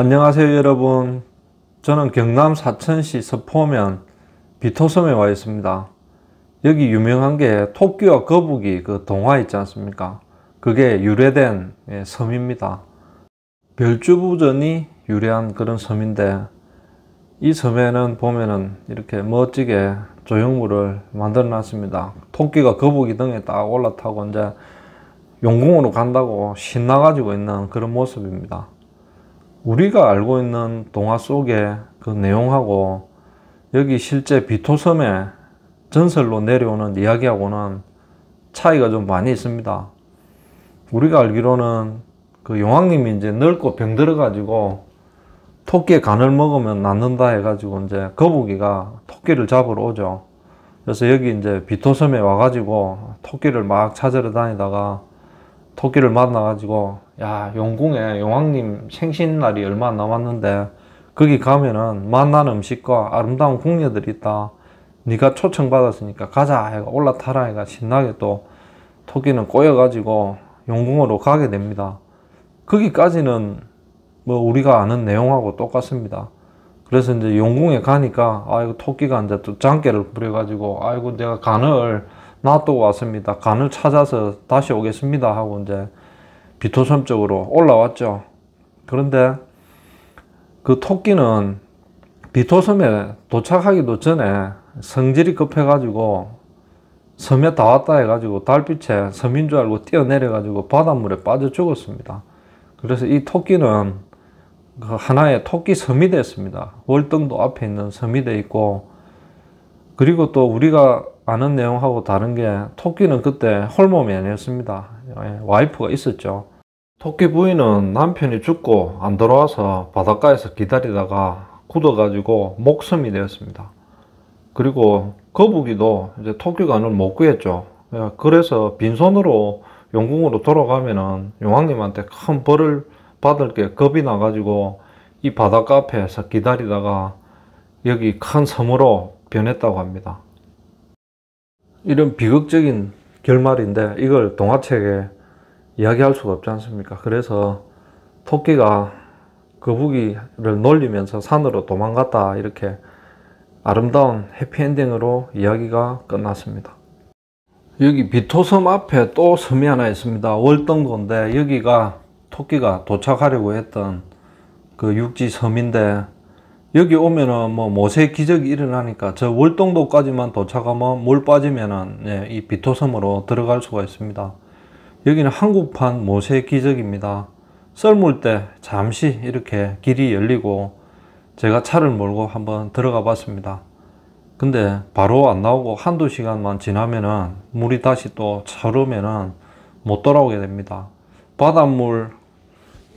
안녕하세요 여러분 저는 경남 사천시 서포면 비토섬에 와 있습니다 여기 유명한 게 토끼와 거북이 그 동화 있지 않습니까 그게 유래된 예, 섬입니다 별주부전이 유래한 그런 섬인데 이 섬에는 보면은 이렇게 멋지게 조형물을 만들어 놨습니다 토끼가 거북이 등에 딱 올라타고 이제 용궁으로 간다고 신나가지고 있는 그런 모습입니다 우리가 알고 있는 동화 속의 그 내용하고 여기 실제 비토섬에 전설로 내려오는 이야기하고는 차이가 좀 많이 있습니다. 우리가 알기로는 그 용왕님이 이제 넓고 병들어 가지고 토끼의 간을 먹으면 낫는다 해가지고 이제 거북이가 토끼를 잡으러 오죠. 그래서 여기 이제 비토섬에 와가지고 토끼를 막 찾으러 다니다가 토끼를 만나가지고 야영궁에 용왕님 생신날이 얼마 남았는데 거기 가면은 맛난 음식과 아름다운 궁녀들이 있다 네가 초청받았으니까 가자 해가 올라타라 해가 신나게 또 토끼는 꼬여가지고 용궁으로 가게 됩니다 거기까지는 뭐 우리가 아는 내용하고 똑같습니다 그래서 이제 용궁에 가니까 아이고 토끼가 이제 또 장개를 부려가지고 아이고 내가 간을 놔두고 왔습니다 간을 찾아서 다시 오겠습니다 하고 이제 비토섬 쪽으로 올라왔죠. 그런데 그 토끼는 비토섬에 도착하기도 전에 성질이 급해가지고 섬에 다 왔다 해가지고 달빛에 섬인 줄 알고 뛰어내려가지고 바닷물에 빠져 죽었습니다. 그래서 이 토끼는 그 하나의 토끼 섬이 됐습니다. 월등도 앞에 있는 섬이 돼 있고 그리고 또 우리가 아는 내용하고 다른 게 토끼는 그때 홀몸이 아니었습니다. 예, 와이프가 있었죠. 토끼 부인은 남편이 죽고 안 들어와서 바닷가에서 기다리다가 굳어가지고 목숨이 되었습니다. 그리고 거북이도 이제 토끼 간을 못 구했죠. 예, 그래서 빈손으로 용궁으로 돌아가면은 용왕님한테 큰 벌을 받을 게 겁이 나가지고 이 바닷가 앞에서 기다리다가 여기 큰 섬으로 변했다고 합니다. 이런 비극적인 결말인데 이걸 동화책에 이야기할 수가 없지 않습니까? 그래서 토끼가 거북이를 놀리면서 산으로 도망갔다 이렇게 아름다운 해피엔딩으로 이야기가 끝났습니다. 여기 비토섬 앞에 또 섬이 하나 있습니다. 월등고인데 여기가 토끼가 도착하려고 했던 그 육지 섬인데 여기 오면은 뭐 모세 기적이 일어나니까 저 월동도까지만 도착하면 물 빠지면은 예, 이 비토섬으로 들어갈 수가 있습니다. 여기는 한국판 모세 기적입니다. 썰물 때 잠시 이렇게 길이 열리고 제가 차를 몰고 한번 들어가 봤습니다. 근데 바로 안 나오고 한두 시간만 지나면은 물이 다시 또 차오르면은 못 돌아오게 됩니다. 바닷물,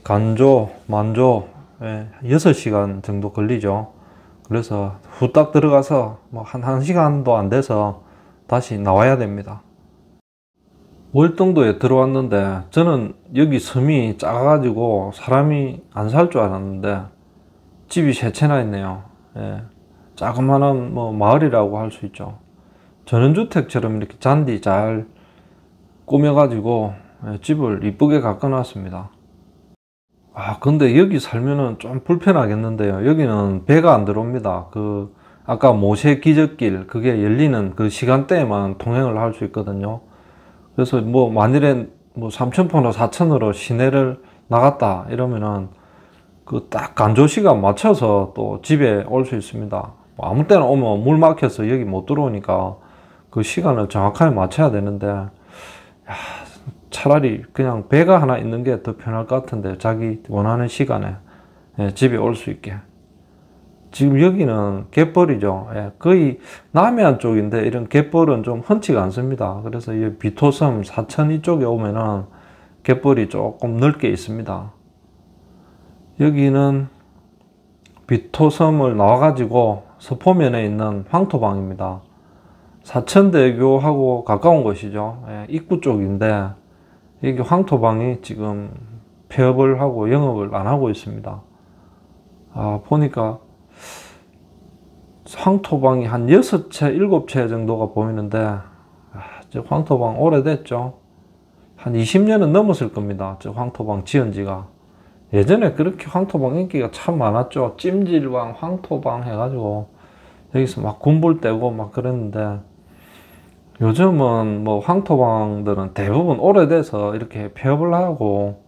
간조, 만조 예, 6시간 정도 걸리죠. 그래서 후딱 들어가서 뭐한 1시간도 안 돼서 다시 나와야 됩니다. 월등도에 들어왔는데 저는 여기 섬이 작아가지고 사람이 안 살 줄 알았는데 집이 세 채나 있네요. 예, 자그마한 뭐 마을이라고 할 수 있죠. 전원주택처럼 이렇게 잔디 잘 꾸며가지고 예, 집을 이쁘게 가꿔놨습니다. 아 근데 여기 살면은 좀 불편하겠는데요 여기는 배가 안 들어옵니다 그 아까 모세 기적길 그게 열리는 그 시간대에만 통행을 할 수 있거든요 그래서 뭐 만일에 뭐 3천포나 4천으로 시내를 나갔다 이러면은 그 딱 간조 시간 맞춰서 또 집에 올 수 있습니다 뭐 아무 때나 오면 물 막혀서 여기 못 들어오니까 그 시간을 정확하게 맞춰야 되는데 야, 차라리 그냥 배가 하나 있는 게 더 편할 것 같은데 자기 원하는 시간에 예, 집에 올 수 있게 지금 여기는 갯벌이죠 예, 거의 남해안 쪽인데 이런 갯벌은 좀 흔치가 않습니다 그래서 이 비토섬 사천 이쪽에 오면은 갯벌이 조금 넓게 있습니다 여기는 비토섬을 나와 가지고 서포면에 있는 황토방입니다 사천대교하고 가까운 곳이죠 예, 입구 쪽인데 여기 황토방이 지금 폐업을 하고 영업을 안 하고 있습니다. 아, 보니까 황토방이 한 6채, 7채 정도가 보이는데, 아, 저 황토방 오래됐죠? 한 20년은 넘었을 겁니다. 저 황토방 지은 지가. 예전에 그렇게 황토방 인기가 참 많았죠. 찜질방, 황토방 해가지고, 여기서 막 군불 떼고 막 그랬는데, 요즘은 뭐 황토방들은 대부분 오래돼서 이렇게 폐업을 하고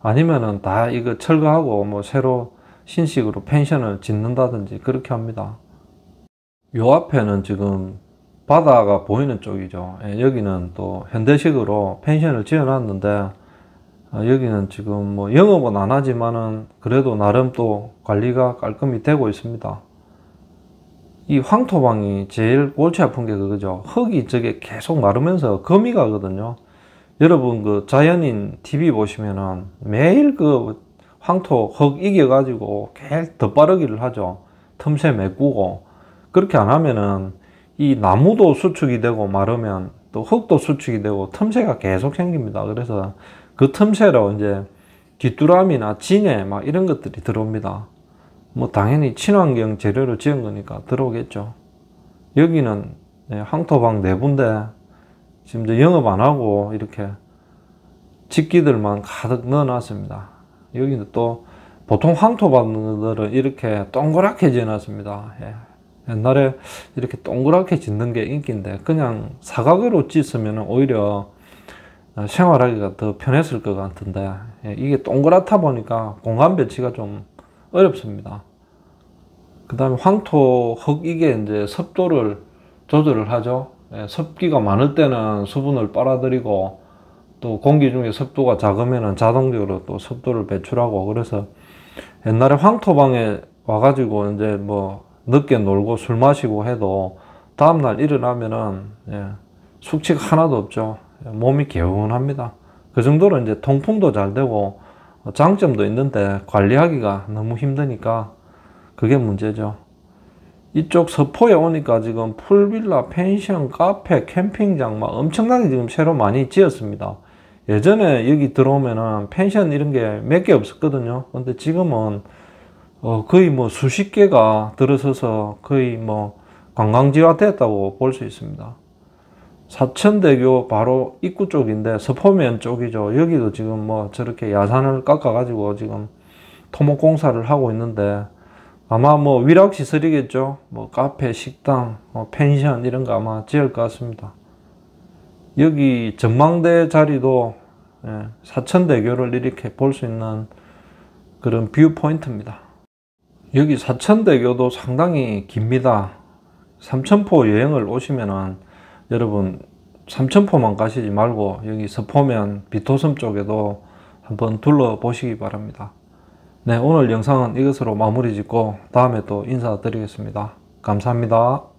아니면은 다 이거 철거하고 뭐 새로 신식으로 펜션을 짓는다든지 그렇게 합니다. 요 앞에는 지금 바다가 보이는 쪽이죠. 예, 여기는 또 현대식으로 펜션을 지어놨는데 어, 여기는 지금 뭐 영업은 안 하지만은 그래도 나름 또 관리가 깔끔히 되고 있습니다. 이 황토방이 제일 골치 아픈 게 그거죠. 흙이 저게 계속 마르면서 거미 가거든요. 여러분 그 자연인 TV 보시면은 매일 그 황토 흙 이겨가지고 계속 덧바르기를 하죠. 틈새 메꾸고 그렇게 안 하면은 이 나무도 수축이 되고 마르면 또 흙도 수축이 되고 틈새가 계속 생깁니다. 그래서 그 틈새로 이제 귀뚜라미나 진해 막 이런 것들이 들어옵니다. 뭐 당연히 친환경 재료로 지은 거니까 들어오겠죠. 여기는 항토방 네, 내부인데 네 지금 영업 안 하고 이렇게 집기들만 가득 넣어놨습니다. 여기는 또 보통 황토방들은 이렇게 동그랗게 지어놨습니다. 예. 옛날에 이렇게 동그랗게 짓는 게 인기인데 그냥 사각으로 짓으면 오히려 어, 생활하기가 더 편했을 것 같은데 예. 이게 동그랗다 보니까 공간 배치가 좀 어렵습니다. 그 다음에 황토, 흙 이게 이제 습도를 조절을 하죠. 예, 습기가 많을 때는 수분을 빨아들이고 또 공기 중에 습도가 작으면 자동적으로 또 습도를 배출하고 그래서 옛날에 황토방에 와가지고 이제 뭐 늦게 놀고 술 마시고 해도 다음날 일어나면은 예, 숙취가 하나도 없죠. 몸이 개운합니다. 그 정도로 이제 통풍도 잘 되고 장점도 있는데 관리하기가 너무 힘드니까 그게 문제죠. 이쪽 서포에 오니까 지금 풀빌라, 펜션, 카페, 캠핑장 막 엄청나게 지금 새로 많이 지었습니다. 예전에 여기 들어오면은 펜션 이런 게 몇 개 없었거든요. 근데 지금은 어 거의 뭐 수십 개가 들어서서 거의 뭐 관광지화 됐다고 볼 수 있습니다. 사천대교 바로 입구 쪽인데 서포면 쪽이죠. 여기도 지금 뭐 저렇게 야산을 깎아가지고 지금 토목공사를 하고 있는데 아마 뭐 위락시설이겠죠. 뭐 카페, 식당, 뭐 펜션 이런 거 아마 지을 것 같습니다. 여기 전망대 자리도 예, 사천대교를 이렇게 볼 수 있는 그런 뷰 포인트입니다. 여기 사천대교도 상당히 깁니다. 삼천포 여행을 오시면은 여러분 삼천포만 가시지 말고 여기 서포면 비토섬 쪽에도 한번 둘러보시기 바랍니다. 네 오늘 영상은 이것으로 마무리 짓고 다음에 또 인사드리겠습니다. 감사합니다.